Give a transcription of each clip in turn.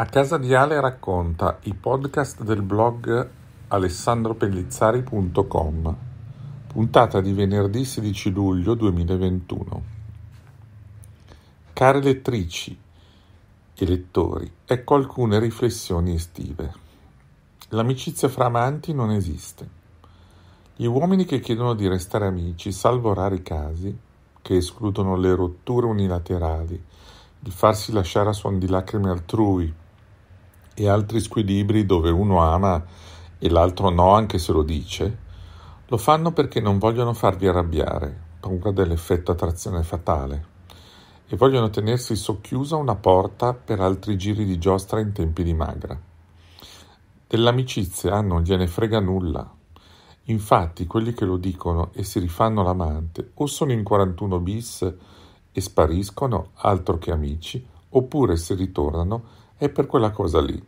A Casa di Ale racconta i podcast del blog alessandropellizzari.com Puntata di venerdì 16 luglio 2021 Care lettrici e lettori, ecco alcune riflessioni estive. L'amicizia fra amanti non esiste. Gli uomini che chiedono di restare amici, salvo rari casi, che escludono le rotture unilaterali, il farsi lasciare a suon di lacrime altrui, e altri squilibri dove uno ama e l'altro no anche se lo dice, lo fanno perché non vogliono farvi arrabbiare, paura dell'effetto attrazione fatale, e vogliono tenersi socchiusa una porta per altri giri di giostra in tempi di magra. Dell'amicizia non gliene frega nulla. Infatti quelli che lo dicono e si rifanno l'amante o sono in 41 bis e spariscono, altro che amici, oppure se ritornano è per quella cosa lì.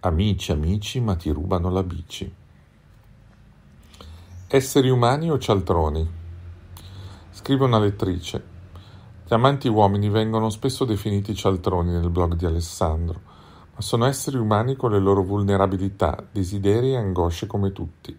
Amici, amici, ma ti rubano la bici. Esseri umani o cialtroni? Scrive una lettrice. Gli amanti uomini vengono spesso definiti cialtroni nel blog di Alessandro, ma sono esseri umani con le loro vulnerabilità, desideri e angosce come tutti.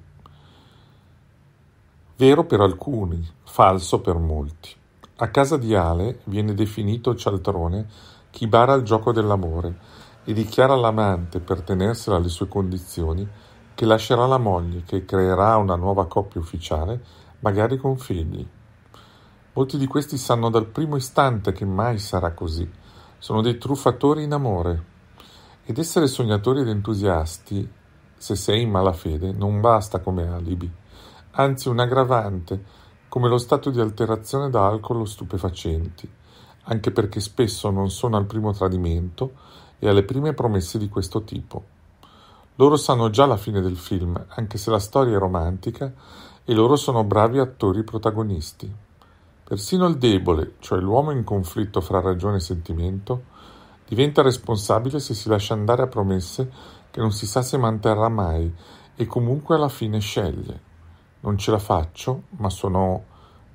Vero per alcuni, falso per molti. A casa di Ale viene definito cialtrone chi bara il gioco dell'amore e dichiara all'amante, per tenersela alle sue condizioni, che lascerà la moglie, che creerà una nuova coppia ufficiale, magari con figli. Molti di questi sanno dal primo istante che mai sarà così. Sono dei truffatori in amore. Ed essere sognatori ed entusiasti, se sei in malafede, non basta come alibi, anzi un aggravante, come lo stato di alterazione da alcol o stupefacenti anche perché spesso non sono al primo tradimento e alle prime promesse di questo tipo. Loro sanno già la fine del film, anche se la storia è romantica, e loro sono bravi attori protagonisti. Persino il debole, cioè l'uomo in conflitto fra ragione e sentimento, diventa responsabile se si lascia andare a promesse che non si sa se manterrà mai e comunque alla fine sceglie. Non ce la faccio, ma sono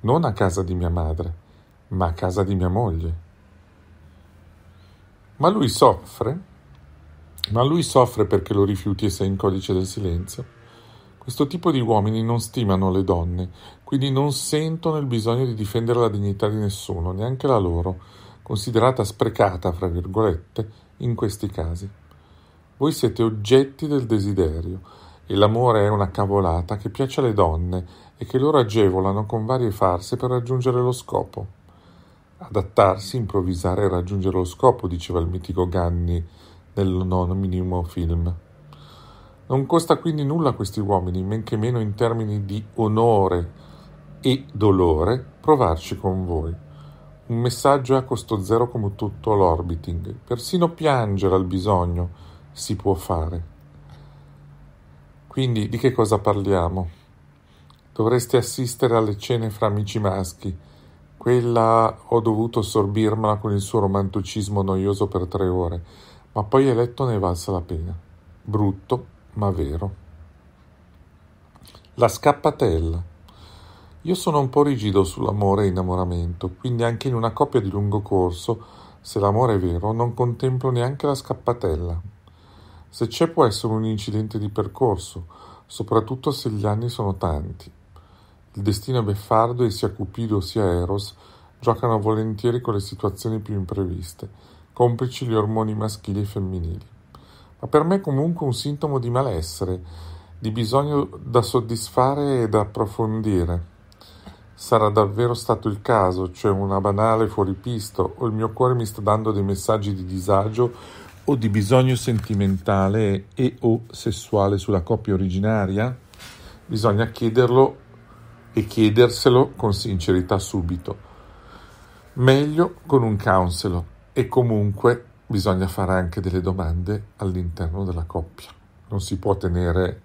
non a casa di mia madre ma a casa di mia moglie. Ma lui soffre? Ma lui soffre perché lo rifiuti e sei in codice del silenzio? Questo tipo di uomini non stimano le donne, quindi non sentono il bisogno di difendere la dignità di nessuno, neanche la loro, considerata sprecata, fra virgolette, in questi casi. Voi siete oggetti del desiderio e l'amore è una cavolata che piace alle donne e che loro agevolano con varie farse per raggiungere lo scopo. Adattarsi, improvvisare e raggiungere lo scopo, diceva il mitico Ganni nel nono minimo film. Non costa quindi nulla a questi uomini, men che meno in termini di onore e dolore, provarci con voi. Un messaggio è a costo zero come tutto l'orbiting. Persino piangere al bisogno si può fare. Quindi di che cosa parliamo? Dovreste assistere alle cene fra amici maschi quella ho dovuto assorbirmela con il suo romanticismo noioso per tre ore, ma poi letto ne è valsa la pena. Brutto, ma vero. La scappatella. Io sono un po' rigido sull'amore e innamoramento, quindi anche in una coppia di lungo corso, se l'amore è vero, non contemplo neanche la scappatella. Se c'è può essere un incidente di percorso, soprattutto se gli anni sono tanti. Destina Beffardo e sia Cupido sia Eros giocano volentieri con le situazioni più impreviste, complici gli ormoni maschili e femminili. Ma per me è comunque un sintomo di malessere, di bisogno da soddisfare e da approfondire. Sarà davvero stato il caso, cioè una banale fuoripisto, o il mio cuore mi sta dando dei messaggi di disagio o di bisogno sentimentale e o sessuale sulla coppia originaria? Bisogna chiederlo e chiederselo con sincerità subito. Meglio con un counselor e comunque bisogna fare anche delle domande all'interno della coppia. Non si può tenere,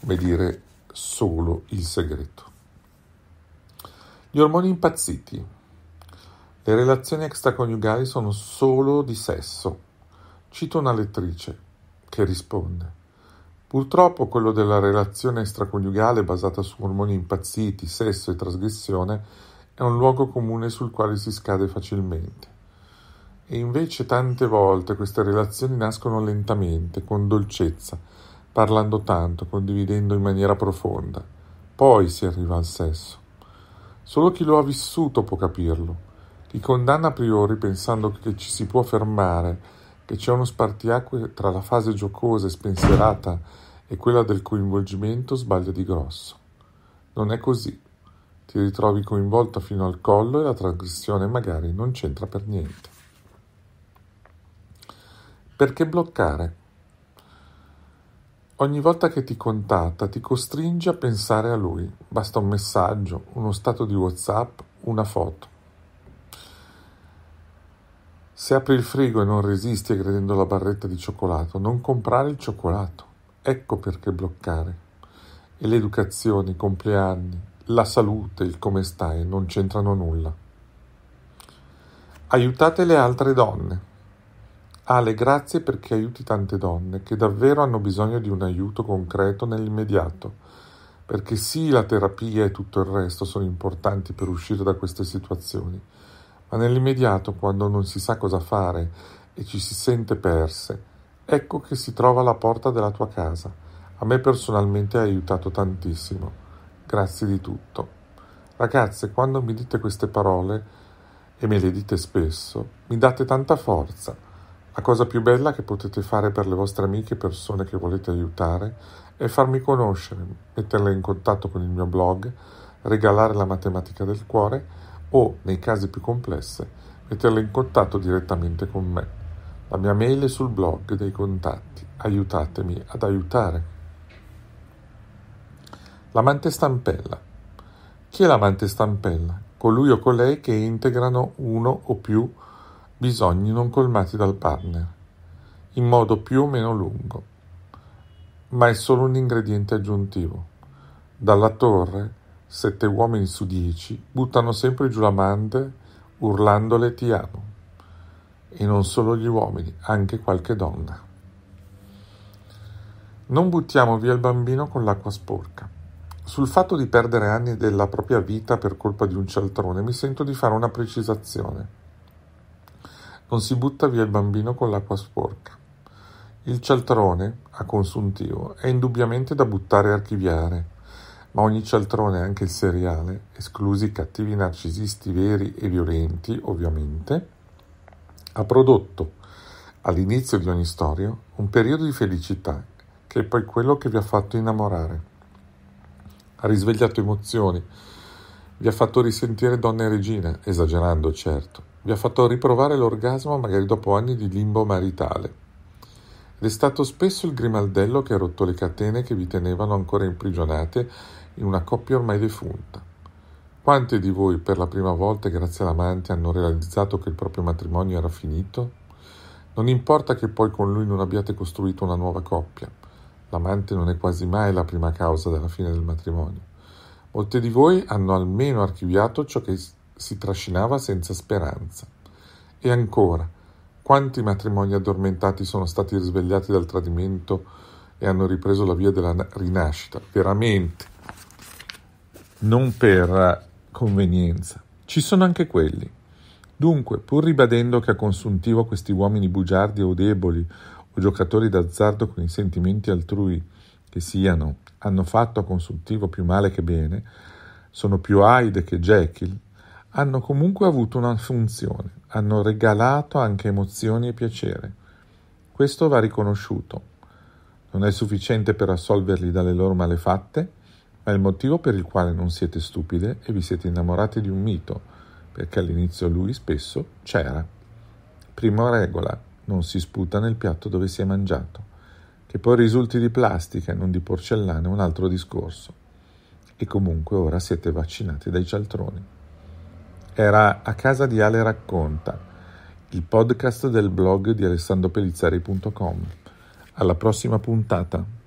come dire, solo il segreto. Gli ormoni impazziti. Le relazioni extraconiugali sono solo di sesso. Cito una lettrice che risponde. Purtroppo quello della relazione extraconiugale basata su ormoni impazziti, sesso e trasgressione è un luogo comune sul quale si scade facilmente. E invece tante volte queste relazioni nascono lentamente, con dolcezza, parlando tanto, condividendo in maniera profonda. Poi si arriva al sesso. Solo chi lo ha vissuto può capirlo. Chi condanna a priori pensando che ci si può fermare che c'è uno spartiacque tra la fase giocosa e spensierata e quella del coinvolgimento sbaglia di grosso. Non è così. Ti ritrovi coinvolto fino al collo e la trasgressione magari non c'entra per niente. Perché bloccare? Ogni volta che ti contatta ti costringe a pensare a lui. Basta un messaggio, uno stato di WhatsApp, una foto. Se apri il frigo e non resisti aggredendo la barretta di cioccolato, non comprare il cioccolato. Ecco perché bloccare. E l'educazione, i compleanni, la salute, il come stai non c'entrano nulla. Aiutate le altre donne. Ale, grazie perché aiuti tante donne che davvero hanno bisogno di un aiuto concreto nell'immediato, perché sì la terapia e tutto il resto sono importanti per uscire da queste situazioni, ma nell'immediato quando non si sa cosa fare e ci si sente perse, ecco che si trova la porta della tua casa. A me personalmente ha aiutato tantissimo. Grazie di tutto. Ragazze, quando mi dite queste parole, e me le dite spesso, mi date tanta forza. La cosa più bella che potete fare per le vostre amiche e persone che volete aiutare è farmi conoscere, metterle in contatto con il mio blog, regalare la matematica del cuore o, nei casi più complessi, metterla in contatto direttamente con me. La mia mail è sul blog dei contatti. Aiutatemi ad aiutare. L'amante stampella. Chi è l'amante stampella? Colui o colei che integrano uno o più bisogni non colmati dal partner, in modo più o meno lungo, ma è solo un ingrediente aggiuntivo. Dalla torre sette uomini su dieci buttano sempre giù l'amante urlandole ti amo. E non solo gli uomini, anche qualche donna. Non buttiamo via il bambino con l'acqua sporca. Sul fatto di perdere anni della propria vita per colpa di un cialtrone mi sento di fare una precisazione. Non si butta via il bambino con l'acqua sporca. Il cialtrone, a consuntivo, è indubbiamente da buttare e archiviare ma ogni cialtrone, anche il seriale, esclusi i cattivi narcisisti veri e violenti, ovviamente, ha prodotto all'inizio di ogni storia un periodo di felicità che è poi quello che vi ha fatto innamorare. Ha risvegliato emozioni, vi ha fatto risentire donna e regina, esagerando certo, vi ha fatto riprovare l'orgasmo magari dopo anni di limbo maritale. Ed è stato spesso il grimaldello che ha rotto le catene che vi tenevano ancora imprigionate in una coppia ormai defunta. Quanti di voi per la prima volta grazie all'amante hanno realizzato che il proprio matrimonio era finito? Non importa che poi con lui non abbiate costruito una nuova coppia, l'amante non è quasi mai la prima causa della fine del matrimonio. Molte di voi hanno almeno archiviato ciò che si trascinava senza speranza. E ancora, quanti matrimoni addormentati sono stati risvegliati dal tradimento e hanno ripreso la via della rinascita, veramente non per convenienza. Ci sono anche quelli. Dunque, pur ribadendo che a consuntivo questi uomini bugiardi o deboli o giocatori d'azzardo con i sentimenti altrui che siano hanno fatto a consuntivo più male che bene, sono più Hyde che Jekyll, hanno comunque avuto una funzione, hanno regalato anche emozioni e piacere. Questo va riconosciuto. Non è sufficiente per assolverli dalle loro malefatte, ma il motivo per il quale non siete stupide e vi siete innamorati di un mito, perché all'inizio lui spesso c'era. Prima regola, non si sputa nel piatto dove si è mangiato. Che poi risulti di plastica e non di porcellana è un altro discorso. E comunque ora siete vaccinati dai cialtroni. Era A casa di Ale racconta, il podcast del blog di alessandropelicari.com. Alla prossima puntata.